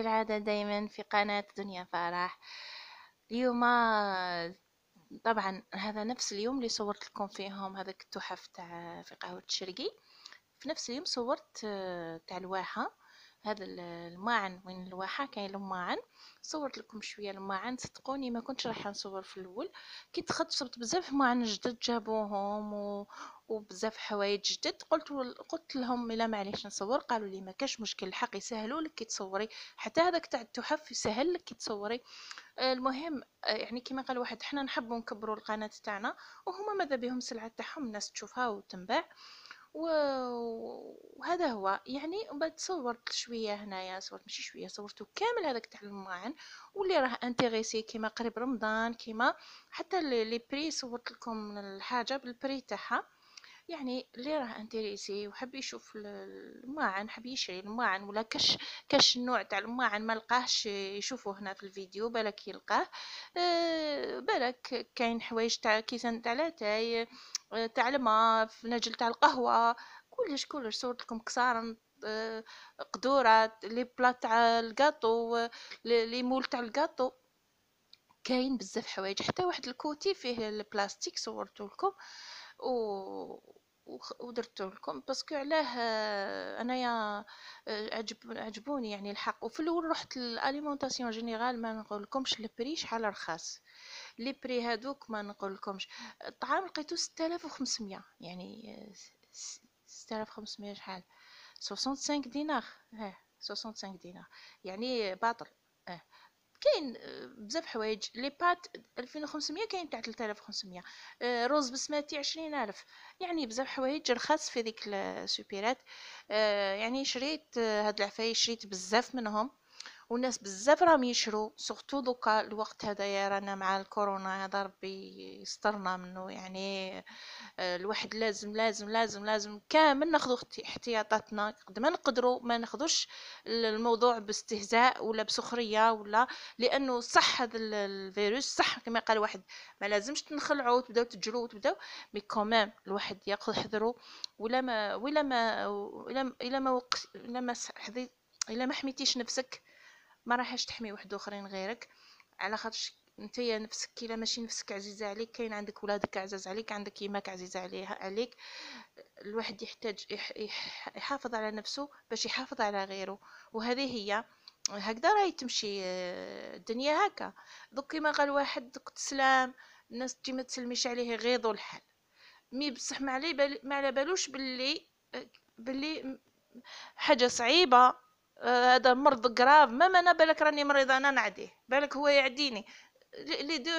كالعادة دايما في قناة دنيا فرح اليوم طبعا هذا نفس اليوم اللي صورت لكم فيهم هذاك التحف تاع في قهوة الشرقي في نفس اليوم صورت تاع الواحة هذا الماعن وين الواحة كاين الماعن صورت لكم شويه الماعن صدقوني ما كنتش راح نصور في الاول كي تخطبت بزاف ماعن جدد جابوهم و... وبزاف حوايج جدد قلت قلت لهم لا معليش نصور قالوا لي ما كاش مشكل الحق يسهلوا لك كي تصوري حتى هذاك تاع التحف يسهل لك كي تصوري آه، المهم آه، يعني كما قال واحد حنا نحبوا نكبروا القناه تاعنا وهما ماذا بهم سلعه تاعهم الناس تشوفها وتنباع وهذا هو يعني بعد صورت شويه هنايا صورت ماشي شويه صورته كامل هذاك تاع الماعن واللي راه انتريسي كيما قريب رمضان كيما حتى لي بري صورت لكم الحاجه بالبري تاعها يعني اللي راه انتريسي وحب يشوف الماعن حب يشري الماعن ولا كاش كاش النوع تاع الماعن ما لقاهش يشوفه هنا في الفيديو بالك يلقاه أه بالك كاين حوايج تاع كيسان تاع لاتاي تاع الماء نجل تاع القهوه كلش كلش صورت لكم كسارا آه، قدوره لي بلا تاع الكاطو لي مول تاع الكاطو كاين بزاف حوايج حتى واحد الكوتي فيه البلاستيك صورته لكم و ودرته لكم باسكو علاه آه، انايا آه، عجب عجبوني يعني الحق وفي الاول رحت لاليمونطاسيون جينيرال ما نقولكمش البري شحال رخاص لي بري هادوك ما نقولكمش الطعام لقيتو 6500 يعني 6500 شحال 65 دينار اه 65 دينار يعني باطل إيه، اه كاين بزاف حوايج لي بات 2500 كاين تاع 3500 آه، روز بسماتي 20000 يعني بزاف حوايج رخاص في ديك السوبيرات آه، يعني شريت آه، هاد العفايس شريت بزاف منهم والناس بزاف راهم يشرو سورتو دوكا الوقت هذايا رانا مع الكورونا هذا ربي يسترنا منه يعني آه، الواحد لازم لازم لازم لازم كامل ناخذ احتياطاتنا قد ما نقدروا ما ناخذوش الموضوع باستهزاء ولا بسخريه ولا لانه صح هذا الفيروس صح كما قال واحد ما لازمش تنخلعوا تبداو تجلو تبداو مي كومام الواحد ياخذ حذره ولا ما ولا ما ولا ما ولا ما, ما, ولا الا ما حميتيش نفسك ما راحش تحمي واحد اخرين غيرك على انت يا نفسك كي ماشي نفسك عزيزه عليك كاين عندك ولادك عزاز عليك عندك يماك عزيزه عليها عليك الواحد يحتاج يح يحافظ على نفسه باش يحافظ على غيره وهذه هي هكذا راهي تمشي آه، الدنيا هكا دوك كيما قال واحد دوك تسلام الناس تجي ما تسلميش عليه غيظ الحال مي بصح ما علي ما على بالوش باللي آه، باللي حاجه صعيبه آه، هذا مرض قراب ما انا بالك راني مريضه انا نعديه بالك هو يعديني لي دو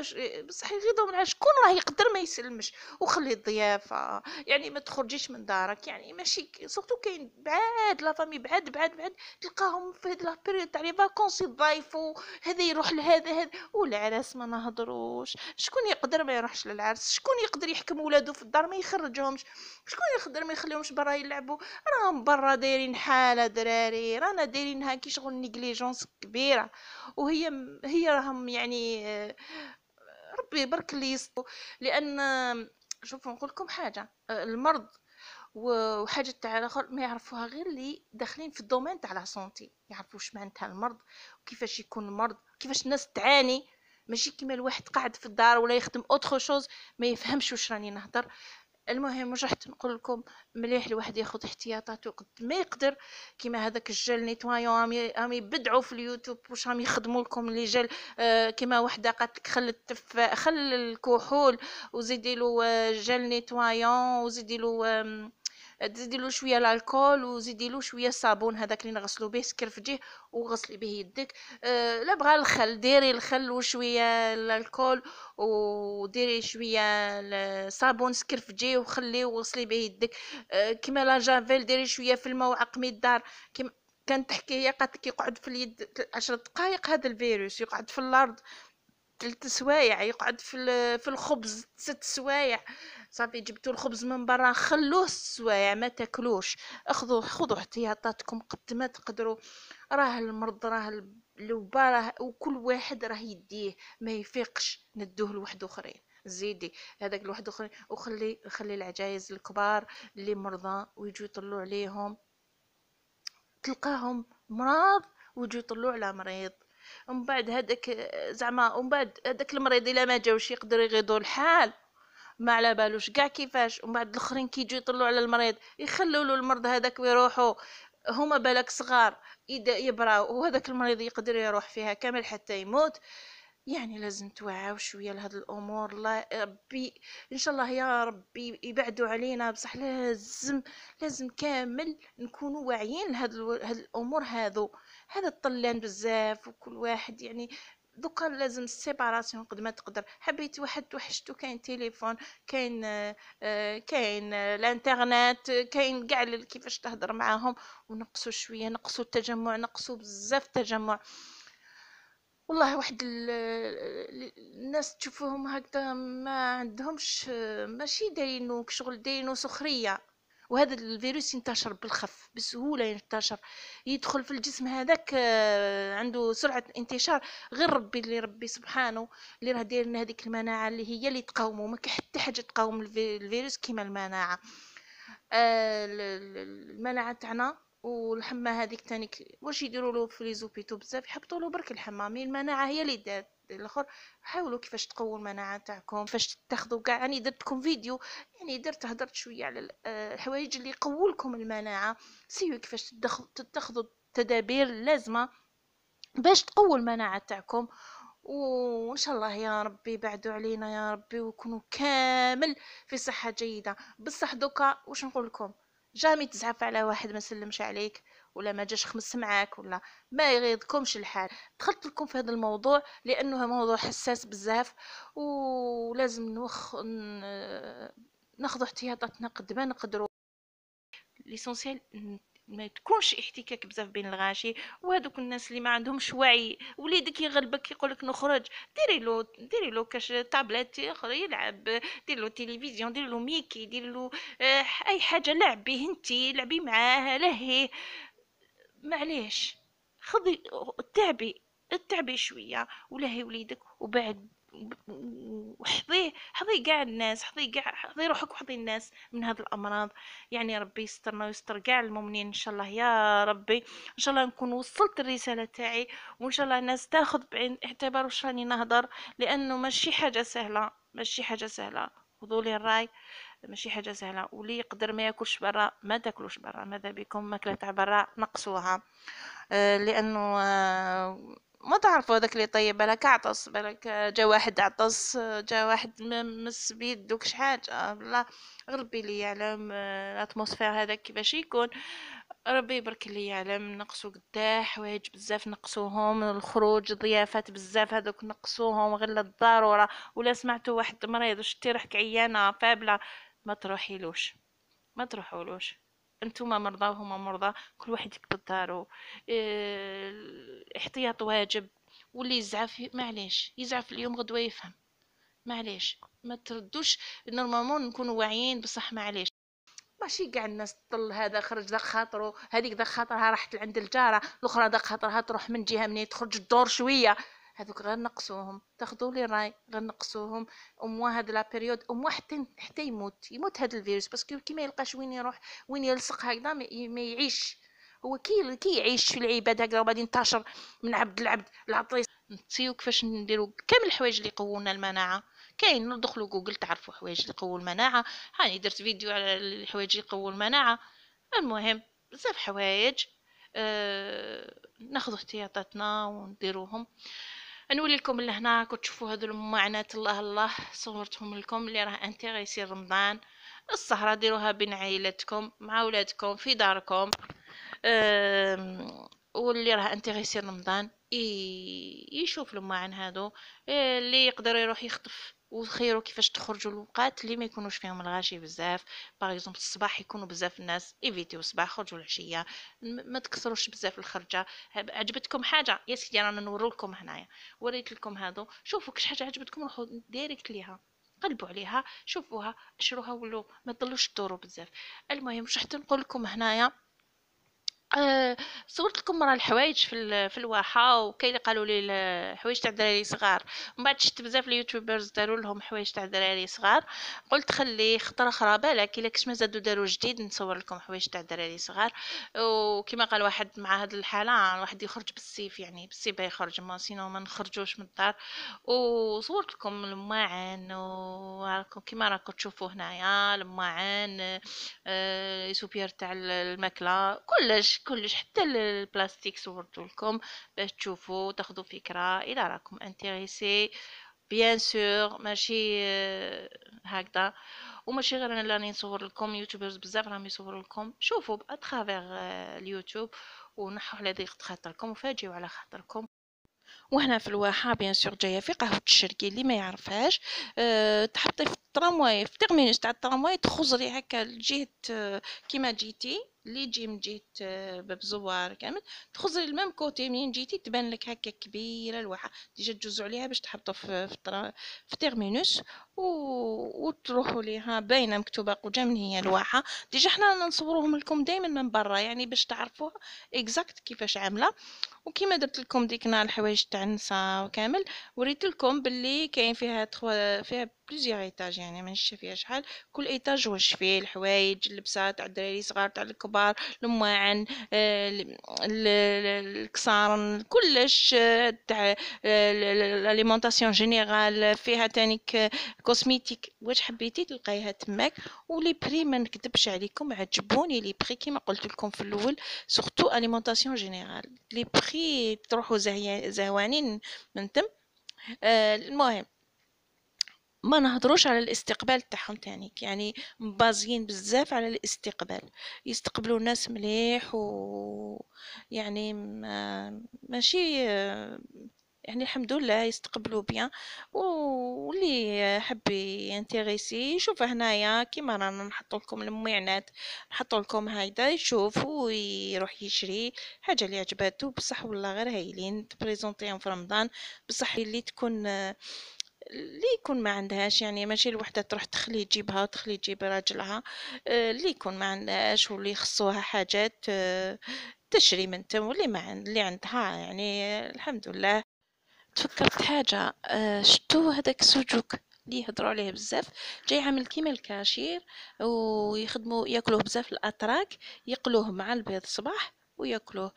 بصح يغيضوا من شكون راه يقدر ما يسلمش وخلي الضيافه يعني ما تخرجيش من دارك يعني ماشي سورتو كاين بعاد لا فامي بعاد بعاد بعاد تلقاهم في هاد لا لابيريود تاع لي فاكونس يضايفوا هذا يروح لهذا هذا والعرس ما نهضروش شكون يقدر ما يروحش للعرس شكون يقدر يحكم ولادو في الدار ما يخرجهمش شكون يقدر ما يخليهمش برا يلعبوا راهم برا دايرين حاله دراري رانا دايرين هاكي شغل نيجليجونس كبيره وهي هي راهم يعني آه، ربي برك اللي يصبو لان شوفوا نقول لكم حاجه المرض وحاجه تاع الاخر ما يعرفوها غير اللي داخلين في الدومين تاع لا سونتي يعرفوا واش معناتها المرض وكيفاش يكون المرض كيفاش الناس تعاني ماشي كيما الواحد قاعد في الدار ولا يخدم اوتر شوز ما يفهمش واش راني نهضر المهم راح نقول لكم مليح الواحد ياخذ احتياطاته قد ما يقدر كيما هذاك الجل نيتوايون امي امي يبدعوا في اليوتيوب واش راهم يخدموا لكم لي جل آه كيما وحده قالت لك خل التف خل الكحول وزيدي له آه، جل نيتوايون وزيدي له تزيدي له شويه الكحول وزيدي له شويه صابون هذاك اللي نغسلو به سكرفجيه وغسلي به يدك أه لا بغى الخل ديري الخل وشويه الكحول وديري شويه الصابون سكرفجيه وخليه وغسلي به يدك أه كما لا جافيل ديري شويه في الماء وعقمي الدار كما كانت هي قالت يقعد في اليد عشر دقائق هذا الفيروس يقعد في الارض ثلاث سوايع يقعد في في الخبز ست سوايع صافي جبتوا الخبز من برا خلوه السوايع يعني ما تاكلوش اخذوا خذوا احتياطاتكم قد ما تقدروا راه المرض راه الوباء راه وكل واحد راه يديه ما يفيقش ندوه لواحد اخرين زيدي هذاك لواحد اخرين وخلي خلي العجايز الكبار اللي مرضى ويجوا يطلوا عليهم تلقاهم مراض ويجوا يطلوا على مريض ومن بعد هذاك زعما ومن بعد هذاك المريض الا ما جاوش يقدر يغيضوا الحال ما على بالوش كاع كيفاش ومن بعد الاخرين كيجيو يطلوا على المريض يخلوا له المرض هذاك ويروحوا هما بالك صغار يبراو وهذاك المريض يقدر يروح فيها كامل حتى يموت يعني لازم توعاو شويه لهاد الامور الله ربي ان شاء الله يا ربي يبعدوا علينا بصح لازم لازم كامل نكونوا واعيين لهاد الامور هذو هذا الطلان بزاف وكل واحد يعني دوكا لازم السيباراسيون قد ما تقدر حبيت واحد توحشتو كاين تليفون كاين آه، كاين آه، الانترنت كاين كاع كيفاش تهضر معاهم ونقصوا شويه نقصوا التجمع نقصوا بزاف التجمع والله واحد الناس تشوفوهم هكذا ما عندهمش ماشي دايرين شغل دايرين سخريه وهذا الفيروس ينتشر بالخف بسهوله ينتشر يدخل في الجسم هذاك آه، عنده سرعه انتشار غير ربي اللي ربي سبحانه اللي راه داير هذيك المناعه اللي هي اللي تقاومه ما حتى حاجه تقاوم الفيروس كيما المناعه آه، المناعه تاعنا والحمى هذيك تانيك واش يديروا له في لي زوبيتو بزاف يحبطوا له برك الحمى مي المناعه هي اللي دارت الاخر حاولوا كيفاش تقووا المناعه تاعكم فاش تاخذوا كاع يعني درتكم فيديو يعني درت هضرت شويه على الحوايج آه، اللي يقووا لكم المناعه سيو كيفاش تتخذوا التدابير اللازمه باش تقووا المناعه تاعكم وان شاء الله يا ربي بعدوا علينا يا ربي وكونوا كامل في صحه جيده بصح دوكا واش نقول لكم جامي تزعف على واحد ما سلمش عليك ولا ما جاش خمس معاك ولا ما يغيظكمش الحال دخلت لكم في هذا الموضوع لانه موضوع حساس بزاف ولازم نوخ ناخذ احتياطاتنا قد ما نقدروا ليسونسيال ما تكونش احتكاك بزاف بين الغاشي وهذوك الناس اللي ما عندهمش وعي وليدك يغلبك يقول لك نخرج ديري له ديري له كاش طابلات يلعب ديري له تلفزيون ديري له ميكي ديري له آه، اي حاجه لعبي انت لعبي معاه لهيه معليش خذي تعبي اتعبي شويه ولهي وليدك وبعد وحظيه حظي كاع الناس حظي كاع حظي روحك وحظي الناس من هاد الامراض يعني ربي يسترنا ويستر كاع المؤمنين ان شاء الله يا ربي ان شاء الله نكون وصلت الرساله تاعي وان شاء الله الناس تاخذ بعين الاعتبار واش راني نهضر لانه ماشي حاجه سهله ماشي حاجه سهله خذوا لي الراي ماشي حاجه سهله واللي يقدر ما ياكلش برا ما تاكلوش برا ماذا بكم ماكله تاع برا نقصوها آه، لانه آه، ما تعرفوا هذاك اللي طيب بالك عطس بالك آه، جا واحد عطس جا واحد مس بيدك شحال لا ربي لي يعلم الاتموسفير هذاك كيفاش يكون ربي يبارك لي يعلم نقصوا قدا حوايج بزاف نقصوهم الخروج ضيافات بزاف هذوك نقصوهم غير للضروره ولا سمعتوا واحد مريض شتي روحك عيانه فابله ما تروحيلوش ما تروحولوش انتوما مرضى وهما مرضى كل واحد يكبر دارو اه، احتياط واجب واللي يزعف معليش يزعف اليوم غدوه يفهم معليش ما تردوش نورمالمون نكونوا واعيين بصح معليش ماشي كاع الناس طل هذا خرج ذاك خاطرو هذيك ذاك خاطرها راحت لعند الجاره الاخرى ذاك خاطرها تروح من جهه من تخرج الدور شويه هذوك غير نقصوهم تاخذوا لي راي غير نقصوهم اموا هاد لا بيريود اموا حتى حتى يموت يموت هاد الفيروس باسكو كي ما يلقاش وين يروح وين يلصق هكذا ما يعيش هو كي كي يعيش في العباد هكذا وبعدين ينتشر من عبد لعبد العطيس نسيو كيفاش نديرو كامل الحوايج اللي يقوونا المناعه كاين ندخلوا جوجل تعرفوا حوايج اللي يقووا المناعه هاني درت فيديو على الحوايج اللي يقووا المناعه المهم بزاف حوايج أه ناخذ احتياطاتنا ونديروهم أه غنولي لكم لهنا كتشوفوا هادو المعنات الله الله صورتهم لكم اللي راه انتيغيسي رمضان السهره ديروها بين عائلتكم مع ولادكم في داركم واللي راه انتيغيسي رمضان يشوف المعن هادو آه، اللي يقدر يروح يخطف وخيروا كيفاش تخرجوا الوقات اللي ما يكونوش فيهم الغاشي بزاف باغ اكزومبل الصباح يكونوا بزاف الناس ايفيتيو الصباح خرجوا العشيه ما تكسروش بزاف الخرجه عجبتكم حاجه يا سيدي رانا نورو لكم هنايا وريت لكم هادو شوفوا كش حاجه عجبتكم روحوا ديريكت ليها قلبوا عليها شوفوها اشروها ولو ما تضلوش تدوروا بزاف المهم مش حتى نقول لكم هنايا آه، صورت لكم راه الحوايج في في الواحه وكاين اللي قالوا لي حوايج تاع الدراري صغار من بعد شفت بزاف اليوتيوبرز داروا لهم حوايج تاع الدراري صغار قلت خلي خطره خرا بالك الا كش مازادوا داروا جديد نصور لكم حوايج تاع الدراري صغار وكما قال واحد مع هاد الحاله الواحد يخرج بالسيف يعني بالسيف يخرج ما سينو ما نخرجوش من الدار وصورت لكم الماعن وراكم كما راكم تشوفوا هنايا الماعن السوبير آه، تاع الماكله كلش كلش حتى البلاستيك صورته لكم باش تشوفوا تاخذوا فكره الى راكم انتريسي بيان سور ماشي آه، هكذا وماشي غير انا اللي راني نصور لكم يوتيوبرز بزاف راهم يصوروا لكم شوفوا اترافيغ آه، اليوتيوب ونحو على ضيق خاطركم وفاجئوا على خاطركم وهنا في الواحه بيان سور جايه في قهوه الشرقي اللي ما يعرفهاش أه تحطي في الترامواي في تيرمينوس تاع الترامواي تخزري هكا لجهه آه، كيما جيتي لي تجي من جهه آه، باب كامل تخزري الميم كوتي منين جيتي تبان لك هكا كبيره الواحه ديجا تجوزو عليها باش تحطو في في, في تيرمينوس و... وتروحوا ليها باينه مكتوبه قدام هي الواحه ديجا حنا نصوروهم لكم دائما من برا يعني باش تعرفوها اكزاكت كيفاش عامله وكما درت لكم ديكنا الحوايج تاع النساء وكامل وريت لكم باللي كاين فيها تخو... فيها بلوزيغ ايتاج يعني ما فيها شحال كل ايتاج واش فيه الحوايج اللبسات تاع الدراري صغار تاع الكبار الماعن آه، الكسارن كلش آه، تاع الاليمونطاسيون آه، جينيرال فيها تانيك كوزميتيك واش حبيتي تلقايها تماك ولي بري ما نكذبش عليكم عجبوني لي بري كيما قلت لكم في الاول سورتو اليمونطاسيون جينيرال لي بري تروحوا زهوانين من تم المهم ما نهضروش على الاستقبال تاعهم تاني يعني مبازيين بزاف على الاستقبال يستقبلوا الناس مليح و يعني ما ماشي يعني الحمد لله يستقبلوا بيان واللي حب ينتريسي يشوف هنايا كيما رانا نحط لكم المعنات نحط لكم هيدا يشوف ويروح يشري حاجه اللي عجباتو بصح والله غير هايلين تبريزونطيهم في رمضان بصح اللي تكون اللي يكون ما عندهاش يعني ماشي الوحدة تروح تخلي تجيبها وتخلي تجيب راجلها اللي يكون ما عندهاش واللي يخصوها حاجات تشري من تم واللي ما عند اللي عندها يعني الحمد لله تفكرت حاجه آه، شتو هذاك سوجوك اللي يهضروا عليه بزاف جاي عامل كيما الكاشير ويخدموا ياكلوه بزاف الاتراك يقلوه مع البيض صباح وياكلوه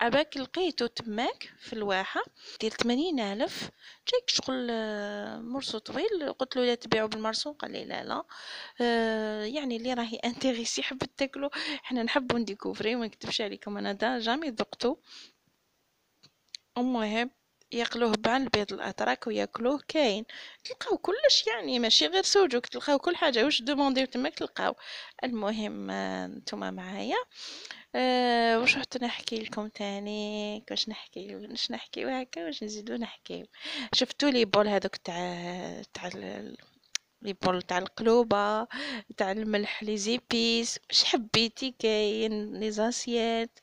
عباك لقيتو تماك في الواحة ديال ثمانين ألف جايك شغل آه، مرسو طويل قلت له لا تبيعو بالمرسو قال لي لا لا آه، يعني اللي راهي انتيغيسي حب تاكلو حنا نحبو نديكوفري ما نكتبش عليكم انا دا جامي ذقتو المهم ياكلوه بعن البيض الاتراك وياكلوه كاين تلقاو كلش يعني ماشي غير سوجوك تلقاو كل حاجه واش دومونديو تماك تلقاو المهم نتوما معايا أه واش رحت نحكي لكم تاني واش نحكي واش نحكي هكا واش نزيدو نحكي شفتوا لي بول هذوك تاع تاع لي بول تاع القلوبة تاع الملح لي زيبيس واش حبيتي كاين لي زاسيات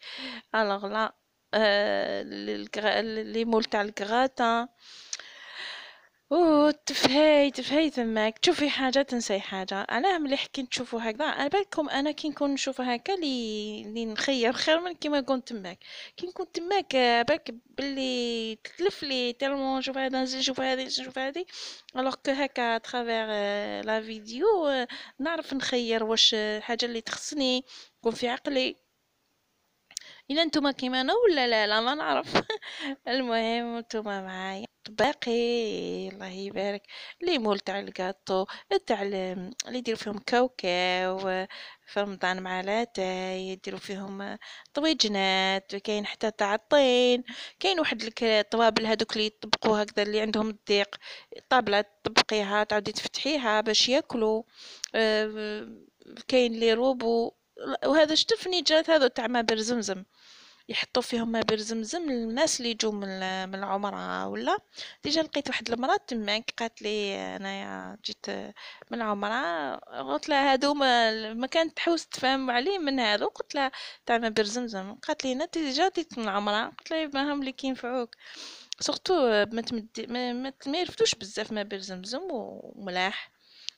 الوغ لا لي مول تاع الكغاطا او تفهي تفهي تماك تشوفي حاجه تنسي حاجه انا ملي حكي نشوفو هكذا انا بالكم انا كي نكون نشوف هكا لي لي نخير خير من كيما كنت تماك كي نكون تماك آه، بالك بلي تتلف لي تالمون نشوف هذا نشوف هذه نشوف هذه الوغ كو هكا اترافير لا فيديو نعرف نخير واش الحاجه آه، اللي تخصني تكون في عقلي الا نتوما كيما انا ولا لا لا ما نعرف المهم نتوما معايا باقي الله يبارك لي مول تاع الكاطو تاع اللي يديروا فيهم كاوكاو في رمضان مع لاتاي يديروا فيهم طويجنات كاين حتى تاع الطين كاين واحد الطوابل هذوك اللي يطبقوا هكذا اللي عندهم الضيق طابله تطبقيها تعاودي تفتحيها باش ياكلوا آه، كاين لي روبو وهذا شتفني جات هذا تاع ما برزمزم يحطوا فيهم ما برزمزم الناس اللي يجوا من من العمره ولا ديجا لقيت واحد المراه تماك قالت لي انايا جيت من العمره قلت لها هادو ما, ما كانت تحوس تفهم عليه من هذا قلت لها تاع ما برزمزم قالت لي انا ديجا جيت من العمره قلت لها ما هم اللي كينفعوك سورتو ما تمدي ما, ما, يرفدوش بزاف ما برزمزم وملاح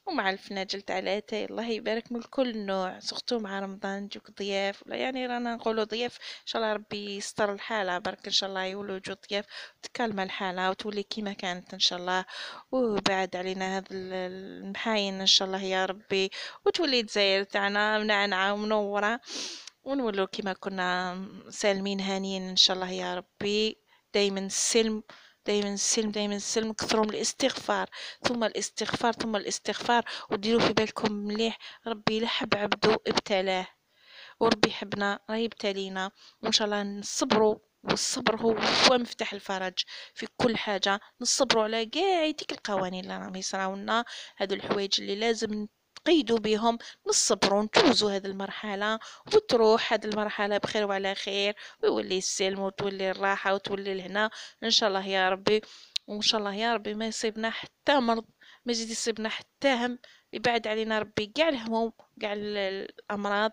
ومع الفناجل تاع الاتاي الله يبارك من كل نوع سورتو مع رمضان جوك ضياف ولا يعني رانا نقولوا ضياف ان شاء الله ربي يستر الحاله برك ان شاء الله يولوا جو ضياف وتكالم الحاله وتولي كيما كانت ان شاء الله وبعد علينا هذا المحاين ان شاء الله يا ربي وتولي الجزائر تاعنا منعنعه ومنوره ونولو كيما كنا سالمين هانيين ان شاء الله يا ربي دايما السلم دائما السلم دائما السلم كثروا من الاستغفار ثم الاستغفار ثم الاستغفار وديروا في بالكم مليح ربي لحب عبده ابتلاه وربي يحبنا راه يبتلينا وان شاء الله نصبروا والصبر هو مفتاح الفرج في كل حاجه نصبروا على كاع ديك القوانين اللي راهم لنا هادو الحوايج اللي لازم تقيدوا بهم نصبروا نتوزوا هذه المرحله وتروح هذه المرحله بخير وعلى خير ويولي السلم وتولي الراحه وتولي لهنا ان شاء الله يا ربي وان شاء الله يا ربي ما يصيبنا حتى مرض ما يزيد يصيبنا حتى هم يبعد علينا ربي كاع الهموم كاع الامراض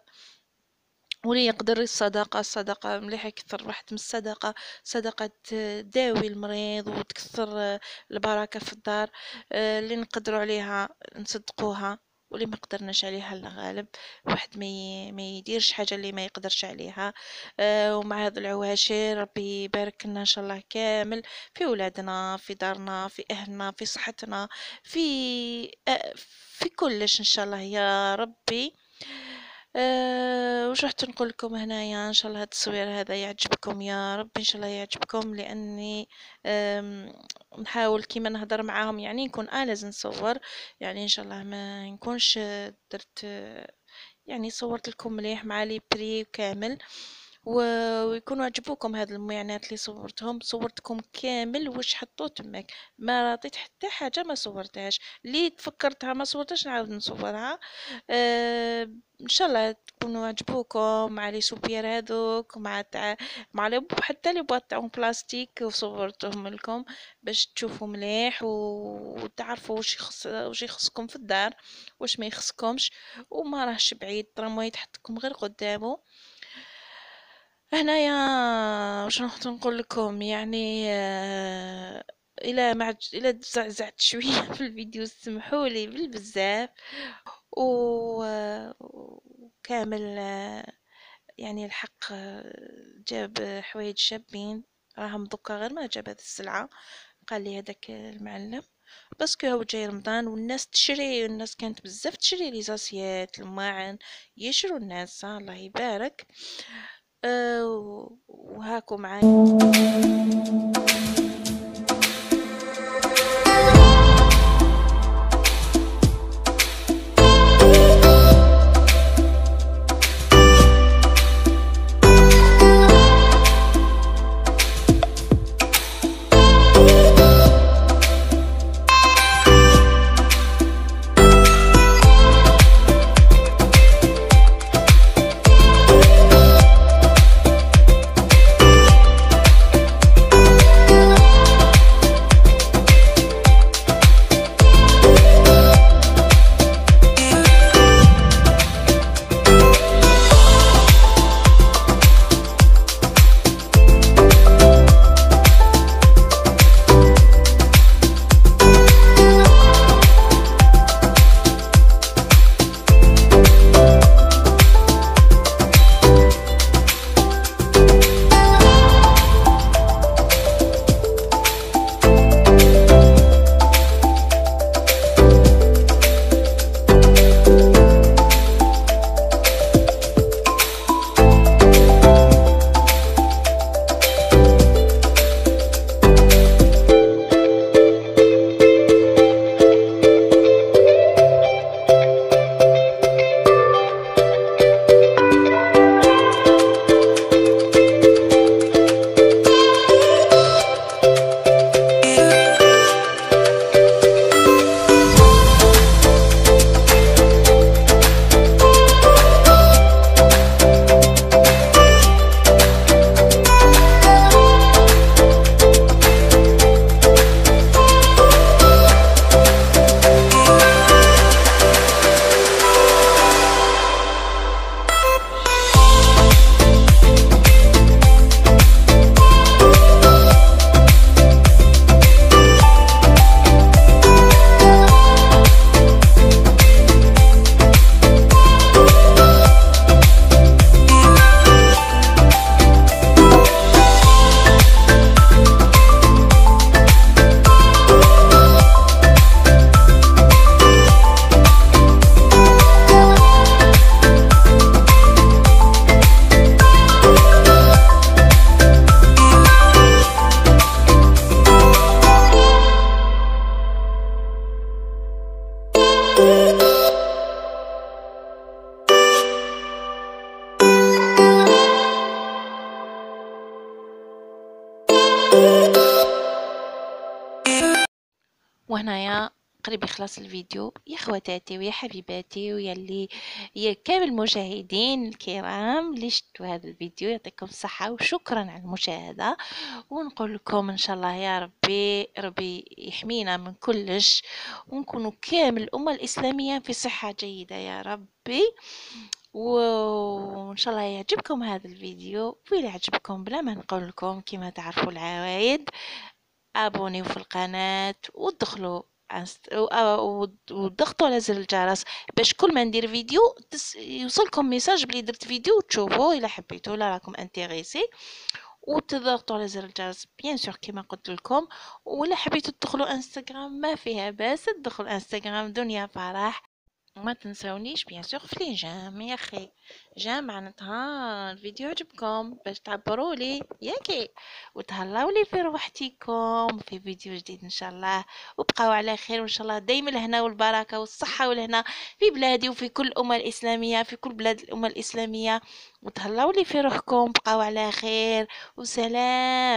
ولي يقدر الصدقة الصدقة مليحة كثر واحد من الصدقة صدقة تداوي المريض وتكثر البركة في الدار آه، اللي نقدروا عليها نصدقوها واللي ما قدرناش عليها الغالب واحد ما ما يديرش حاجه اللي ما يقدرش عليها آه، ومع هاد العواشر ربي يبارك لنا ان شاء الله كامل في ولادنا في دارنا في اهلنا في صحتنا في آه، في كلش ان شاء الله يا ربي آه، وش رحت نقول لكم هنايا ان شاء الله التصوير هذا يعجبكم يا رب ان شاء الله يعجبكم لاني نحاول كيما نهضر معاهم يعني نكون لازم نصور يعني ان شاء الله ما نكونش درت يعني صورت لكم مليح مع لي بري كامل ويكونوا عجبوكم هاد المعانات اللي صورتهم صورتكم كامل واش حطو تماك ما رضيت حتى حاجه ما صورتهاش اللي تفكرتها ما صورتهاش نعاود نصورها أه ان شاء الله تكونوا عجبوكم مع لي سوبير هذوك مع تاع مع لي حتى لي بواط بلاستيك وصورتهم لكم باش تشوفوا مليح وتعرفوا واش يخص واش يخصكم في الدار واش ما يخصكمش وما راهش بعيد راه ما يتحطكم غير قدامه هنايا واش نخت نقول لكم يعني آه، الى ما الى تزعزعت شويه في الفيديو سمحوا لي بالبزاف آه، وكامل آه يعني الحق آه، جاب حوايج شابين راهم دوكا غير ما جاب هذه السلعه قال لي هذاك المعلم باسكو هو جاي رمضان والناس تشري والناس كانت بزاف تشري لي زاسيات الماعن يشرو الناس الله يبارك أه، وهاكم معايا وهنايا قريب يخلص الفيديو يا خواتاتي ويا حبيباتي ويا اللي يا كامل المشاهدين الكرام اللي شفتوا هذا الفيديو يعطيكم الصحه وشكرا على المشاهده ونقول لكم ان شاء الله يا ربي ربي يحمينا من كلش ونكونوا كامل الامه الاسلاميه في صحه جيده يا ربي وان شاء الله يعجبكم هذا الفيديو وإلا عجبكم بلا ما نقول لكم كما تعرفوا العوايد ابونيو في القناه ودخلوا وضغطوا على زر الجرس باش كل ما ندير فيديو يوصلكم ميساج بلي درت فيديو تشوفوا الا حبيتو ولا راكم انتريسي وتضغطوا على زر الجرس بيان سور كيما قلت لكم ولا حبيتو تدخلوا انستغرام ما فيها باس تدخلوا انستغرام دنيا فرح وما تنساونيش بيان سور في جام يا اخي جام معناتها الفيديو عجبكم باش تعبروا لي ياكي وتهلاو لي في روحتكم في فيديو جديد ان شاء الله وبقاو على خير وان شاء الله دايما الهنا والبركه والصحه والهنا في بلادي وفي كل الامه الاسلاميه في كل بلاد الامه الاسلاميه وتهلاو لي في روحكم بقاو على خير وسلام